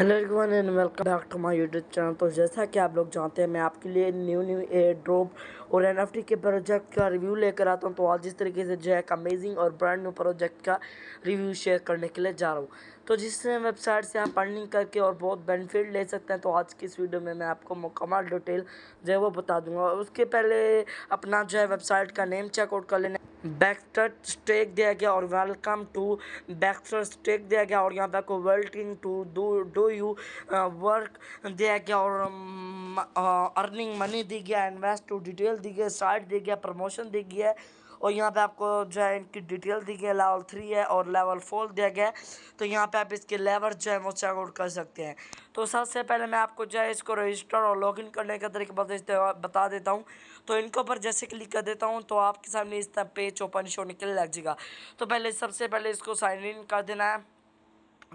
hello everyone and welcome back to my YouTube channel तो जैसा कि आप लोग जानते हैं मैं आपके लिए न्यू न्यू एयर ड्रॉप और एनएफटी के प्रोजेक्ट का रिव्यू लेकर आता हूं तो आज जिस तरीके से जो है एक अमेजिंग और ब्रांड न्यू प्रोजेक्ट का रिव्यू शेयर करने के लिए जा रहा हूं तो जिस वेबसाइट से आप अर्निंग करके और बहुत बेनिफिट ले सकते हैं तो आज की इस वीडियो में मैं आपको मुकम्मल डिटेल जो है वो बता दूँगा उसके पहले अपना जो है वेबसाइट का नेम चेकआउट कर लेना बैक्स्टर स्टेक दिया गया और वेलकम टू बैक्स्टर स्टेक दिया गया और यहाँ पे आपको welting to do do you work दिया गया और अर्निंग um, मनी uh, दी गया इन्वेस्ट टू डिटेल दी गई साइट दी गया प्रमोशन दी गया और यहाँ पे आपको जो है इनकी डिटेल दी गई है लेवल थ्री है और लेवल फोर दिया गया है तो यहाँ पे आप इसके लेवल जो है वो चेकआउट कर सकते हैं तो सबसे पहले मैं आपको जो है इसको रजिस्टर और लॉग करने का तरीके बता देता हूँ तो इनके ऊपर जैसे क्लिक कर देता हूँ तो आपके सामने इस तरह पेज ओपन शो निकलने लग जाएगा तो पहले सबसे पहले इसको साइन इन कर देना है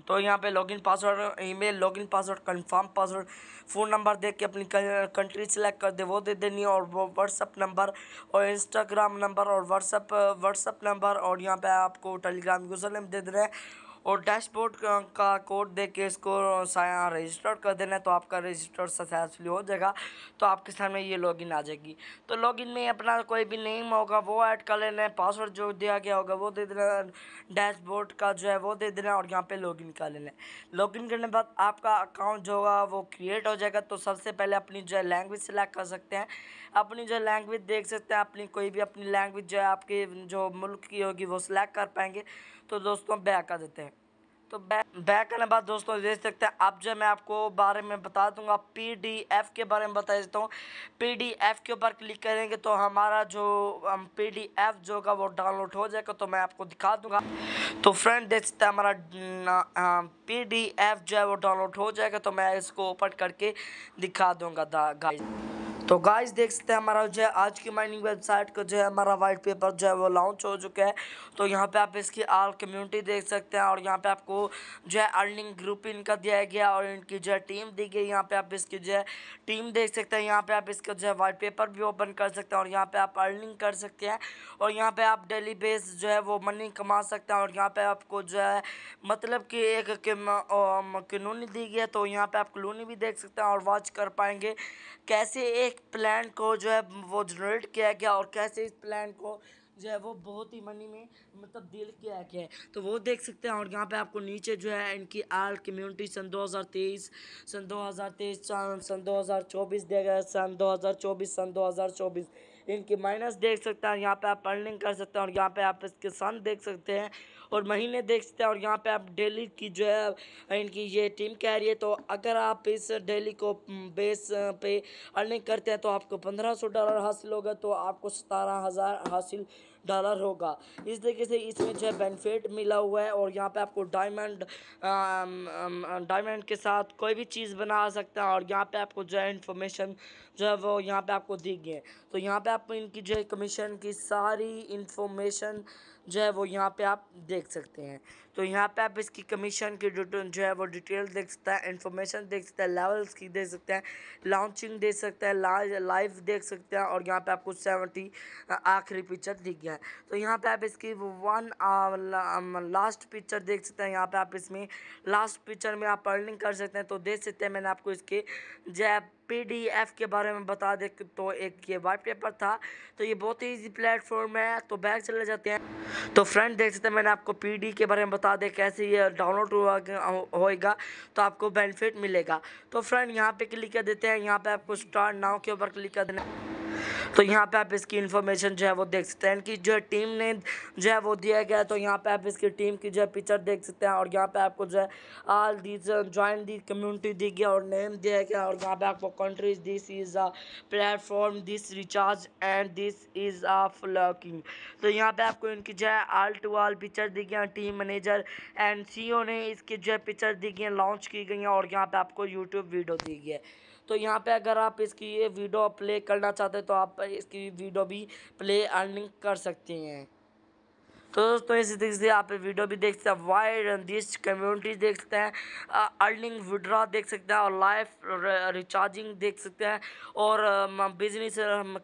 तो यहाँ पे login password email login password confirm password phone number देख के अपनी कंट्री सेलेक्ट कर दे वो दे देनी है और वो व्हाट्सअप नंबर और इंस्टाग्राम नंबर और व्हाट्सअप व्हाट्सअप नंबर और यहाँ पे आपको टेलीग्राम यूज़र नेम दे दे रहे हैं और डैशबोर्ड का कोड दे के इसको रजिस्टर कर देना तो आपका रजिस्टर सक्सेसफुल हो जाएगा तो आपके सामने ये लॉगिन आ जाएगी तो लॉगिन में अपना कोई भी नेम होगा वो ऐड कर लेना है पासवर्ड जो दिया गया होगा वो दे देना डैशबोर्ड का जो है वो दे देना और यहाँ पे लॉगिन कर लेना है लॉगिन करने के बाद आपका अकाउंट जो होगा वो क्रिएट हो जाएगा तो सबसे पहले अपनी जो है लैंग्वेज सेलेक्ट कर सकते हैं अपनी जो लैंग्वेज देख सकते हैं अपनी कोई भी अपनी लैंग्वेज जो है आपके जो मुल्क की होगी वो सिलेक्ट कर पाएंगे तो दोस्तों बैक कर देते हैं तो बैक बैक करने बाद दोस्तों देख सकते हैं अब जो मैं आपको बारे में बता दूंगा पीडीएफ के बारे में बता देता हूँ पीडीएफ के ऊपर क्लिक करेंगे तो हमारा जो हम पीडीएफ जो होगा वो डाउनलोड हो जाएगा तो मैं आपको दिखा दूंगा तो फ्रेंड देख सकते हैं हमारा पीडीएफ जो है वो डाउनलोड हो जाएगा तो मैं इसको ओपन करके दिखा दूँगा तो गाइस देख सकते हैं हमारा जो है आज की माइनिंग वेबसाइट का जो है हमारा वाइट पेपर जो है वो लॉन्च हो चुका है तो यहाँ पे आप इसकी आल कम्युनिटी देख सकते हैं और यहाँ पे आपको जो है अर्निंग ग्रुप इनका दिया गया और इनकी जो है टीम दी गई यहाँ पे आप इसकी जो है टीम देख सकते हैं यहाँ पे आप इसका जो है वाइट पेपर भी ओपन कर सकते हैं और यहाँ पर आप अर्निंग कर सकते हैं और यहाँ पर आप डेली बेस जो है वो मनी कमा सकते हैं और यहाँ पर आपको जो है मतलब कि एक कानूनी दी गई है तो यहाँ पर आप कलोनी भी देख सकते हैं और वॉच कर पाएंगे कैसे एक एक प्लान को जो है वो जनरेट किया गया और कैसे इस प्लान को जो है वो बहुत ही मनी में मतलब दिल किया गया है तो वो देख सकते हैं और यहाँ पे आपको नीचे जो है इनकी आल कम्युनिटी सन 2023 सन 2023 सन 2024 दिया गया सन 2024 सन 2024 इनकी माइनस देख सकते हैं यहाँ पे आप पर्निंग कर सकते हैं और यहाँ पे आप इसके सन देख सकते हैं और महीने देख सकते हैं और यहाँ पे आप डेली की जो है इनकी ये टीम कह रही है तो अगर आप इस डेली को बेस पे अर्निंग करते हैं तो आपको पंद्रह सौ डॉलर हासिल होगा तो आपको सतारह हज़ार हासिल डॉलर होगा इस तरीके से इसमें जो है बेनिफिट मिला हुआ है और यहाँ पे आपको डायमंड डायमंड के साथ कोई भी चीज़ बना सकते हैं और यहाँ पे आपको जो है इन्फॉर्मेशन जो है वो यहाँ पे आपको दी गई है तो यहाँ पे आपको इनकी जो है कमीशन की सारी इन्फॉर्मेशन जो है वो यहाँ पे आप देख सकते हैं तो यहाँ पे आप इसकी कमीशन की डिटेल जो है वो डिटेल देख सकते हैं इन्फॉर्मेशन देख सकते हैं लेवल्स की देख सकते हैं लॉन्चिंग देख सकते हैं लाइव देख सकते हैं और यहाँ पे आपको सेवेंटी आखिरी पिक्चर दिख गया है तो यहाँ पे आप इसकी वन लास्ट पिक्चर देख सकते हैं यहाँ पर आप इसमें लास्ट पिक्चर में आप अर्निंग कर सकते हैं तो देख सकते हैं मैंने आपको इसके जो पीडीएफ के बारे में बता दे तो एक ये वाइट पेपर था तो ये बहुत ही ईजी प्लेटफॉर्म है तो बैग चले जाते हैं तो फ्रेंड देख सकते हैं मैंने आपको पीडी के बारे में बता बता दें कैसे ये डाउनलोड होएगा तो आपको बेनिफिट मिलेगा तो फ्रेंड यहाँ पे क्लिक कर देते हैं यहाँ पे आपको स्टार्ट नाव के ऊपर क्लिक कर देना तो यहाँ पे आप इसकी इन्फॉर्मेशन जो है वो देख सकते हैं इनकी जो है टीम ने जो है वो दिया गया है तो यहाँ पे आप इसकी टीम की जो है पिक्चर देख सकते हैं और यहाँ पे आपको जो है आल दी ज्वाइन दी कम्युनिटी दी गई और नेम दिया गया और यहाँ पे आपको countries this is a platform this recharge and this is a flocking तो यहाँ पे आपको इनकी जो है आल टू आल पिक्चर दी गई टीम मैनेजर एंड सी ने इसकी जो है पिक्चर दी गई लॉन्च की गई हैं और यहाँ पे आपको यूट्यूब वीडियो दी गई है तो यहाँ पे अगर आप इसकी ये वीडियो प्ले करना चाहते हैं तो आप इसकी वीडियो भी प्ले अर्निंग कर सकते हैं तो दोस्तों इसी तरीके से आप वीडियो भी देख सकते हैं वाइड रंदिश कम्युनिटी देख सकते हैं अर्निंग विड्रा देख सकते हैं और लाइफ रिचार्जिंग देख सकते हैं और बिजनेस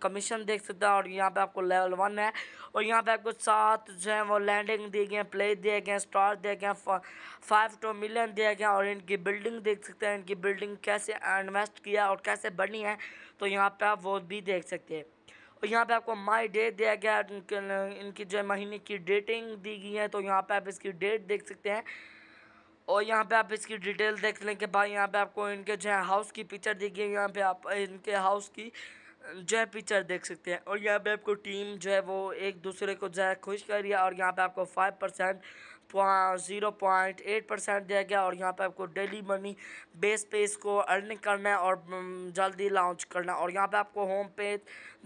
कमीशन देख सकते हैं और यहाँ पे आपको लेवल वन है और यहाँ पे आपको सात जो है वो लैंडिंग दिए गए हैं प्ले दिए गए स्टार दिए गए फाइव टू मिलियन दिए गए और इनकी बिल्डिंग देख सकते हैं इनकी बिल्डिंग कैसे इन्वेस्ट किया और कैसे बनी है तो यहाँ पर आप वो भी देख सकते हैं और यहाँ पे आपको माई डेट दिया गया इनकी जो महीने की डेटिंग दी गई है तो यहाँ पे आप इसकी डेट देख सकते हैं और यहाँ पे आप इसकी डिटेल देख लें कि भाई यहाँ पे आपको इनके जो है हाउस की पिक्चर दी गई है यहाँ पे आप इनके हाउस की जो है पिक्चर देख सकते हैं और यहाँ पे आपको टीम जो है वो एक दूसरे को जो है खुश कर रही है और यहाँ पे आपको five percent zero point eight percent दिया गया और यहाँ पे आपको डेली मनी बेस पे इसको अर्निंग करना है और जल्दी लॉन्च करना है और यहाँ पे आपको होम पे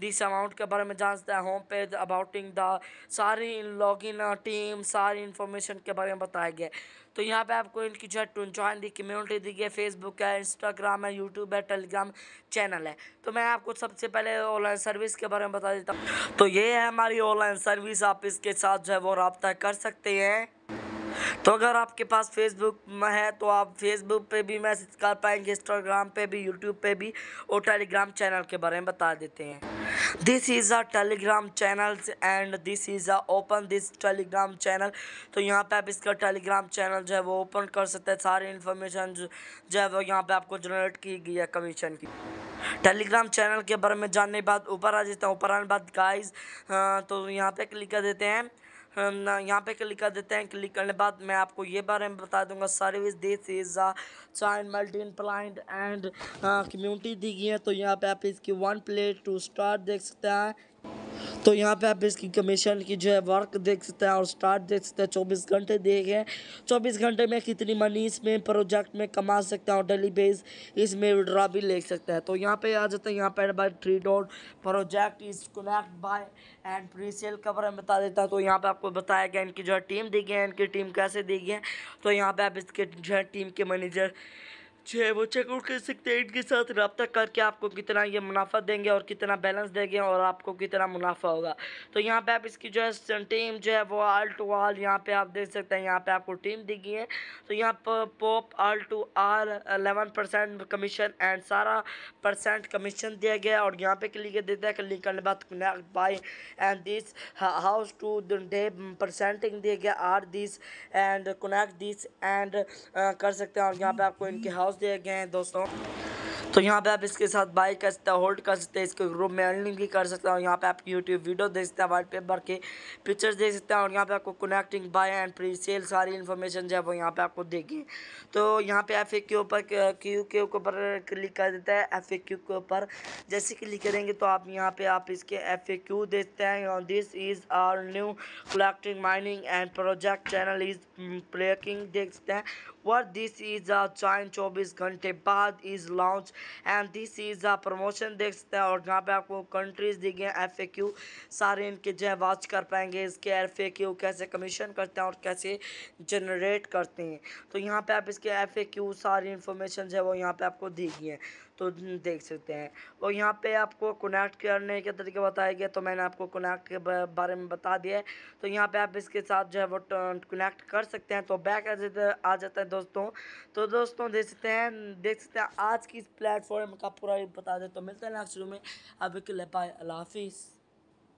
दिस अमाउंट के बारे में जान सकता है होम पे अबाउटिंग द सारी लॉग इन टीम सारी इन्फॉर्मेशन के बारे में बताया गया तो यहाँ पे आपको इनकी जो है टू ज्वाइन दी कम्यूनिटी दी गई फेसबुक है इंस्टाग्राम है यूट्यूब है टेलीग्राम चैनल है तो मैं आपको सबसे पहले ऑनलाइन सर्विस के बारे में बता देता हूँ तो ये है हमारी ऑनलाइन सर्विस आप इसके साथ जो है वो रबता कर सकते हैं तो अगर आपके पास फेसबुक में है तो आप फेसबुक पे भी मैसेज कर पाएंगे इंस्टाग्राम पे भी यूट्यूब पे भी और टेलीग्राम चैनल के बारे में बता देते हैं this is a Telegram channel and this is a open this Telegram channel तो यहाँ पे आप इसका टेलीग्राम चैनल जो है वो ओपन कर सकते हैं सारी इन्फॉर्मेशन जो है वो यहाँ पर आपको जनरेट की गई है कमीशन की टेलीग्राम चैनल के बारे में जानने के बाद ऊपर आ जाते हैं ऊपर आने बाद गाइज हाँ, तो यहाँ पे क्लिक कर देते हैं यहाँ पे क्लिक कर देते हैं क्लिक करने के बाद मैं आपको ये बारे में बता दूंगा service this is a child मल्टीन एंड कम्युनिटी दी गई है तो यहाँ पे आप इसकी वन प्लेट टू स्टार देख सकते हैं तो यहाँ पे आप इसकी कमीशन की जो है वर्क देख सकते हैं और स्टार्ट देख सकते हैं चौबीस घंटे देख गए चौबीस घंटे में कितनी मनी इसमें प्रोजेक्ट में कमा सकते हैं और डेली बेस इसमें विड्रा भी ले सकते हैं तो यहाँ पे आ जाता है यहाँ पर by three dot project is connect buy and presale cover में बता देता हूँ तो यहाँ पर आपको बताया गया इनकी जो है टीम दी गई है इनकी टीम कैसे दी गई है तो यहाँ पर आप इसके जो है टीम के मैनेजर जो है वो चेकआउट कर सकते हैं इनके साथ रबता करके आपको कितना ये मुनाफा देंगे और कितना बैलेंस देंगे और आपको कितना मुनाफा होगा तो यहाँ पे आप इसकी जो है टीम जो है वो आल टू आल यहाँ पे आप देख सकते हैं यहाँ पे आपको टीम दी गई है तो यहाँ पर pop all to all eleven percent commission and सारा परसेंट कमीशन दिया गया और यहाँ पे क्लिक देता है क्लिक करने बाद connect buy and this house today परसेंटिंग दिया गया are this and connect this and कर सकते हैं और यहाँ पर आपको इनके हाउस पहुँचते गए हैं दोस्तों तो यहाँ पे आप इसके साथ बाई कर सकते हैं होल्ड कर सकते हैं इसके ग्रुप में अर्निंग भी कर सकते हैं और यहाँ पे आप यूट्यूब वीडियो देख सकते हैं वाइट पेपर के पिक्चर्स देख सकते हैं और यहाँ पे आपको connecting buy and presale सारी इन्फॉर्मेशन जो है वो यहाँ पे आपको देगी तो यहाँ पे एफ ए के ऊपर क्यू के ऊपर क्लिक कर देते हैं एफ ए क्यू के ऊपर जैसे क्लिक करेंगे तो आप यहाँ पर आप इसके एफ ए क्यू देखते हैं this is are new collecting mining and project channel is breaking देख सकते हैं what this is a चाइन चौबीस घंटे बाद is launch and this is a promotion देख सकते हैं और यहाँ पे आपको कंट्रीज दी गई एफ ए क्यू सारे इनके जो है वॉच कर पाएंगे इसके एफ ए क्यू कैसे कमीशन करते हैं और कैसे जनरेट करते हैं तो यहाँ पे आप इसके एफ ए क्यू सारी इन्फॉर्मेशन जो है वो यहाँ पे आपको दी गई तो देख सकते हैं और यहाँ पे आपको कनेक्ट करने के तरीके बताया गया तो मैंने आपको कनेक्ट के बारे में बता दिया है तो यहाँ पे आप इसके साथ जो है वो कनेक्ट कर सकते हैं तो बैक आ जाता है दोस्तों तो दोस्तों देख सकते हैं देख सकते हैं आज की इस प्लेटफॉर्म का पूरा बता दे तो मिलता है नेक्स्ट वीडियो में अब के लिए बाय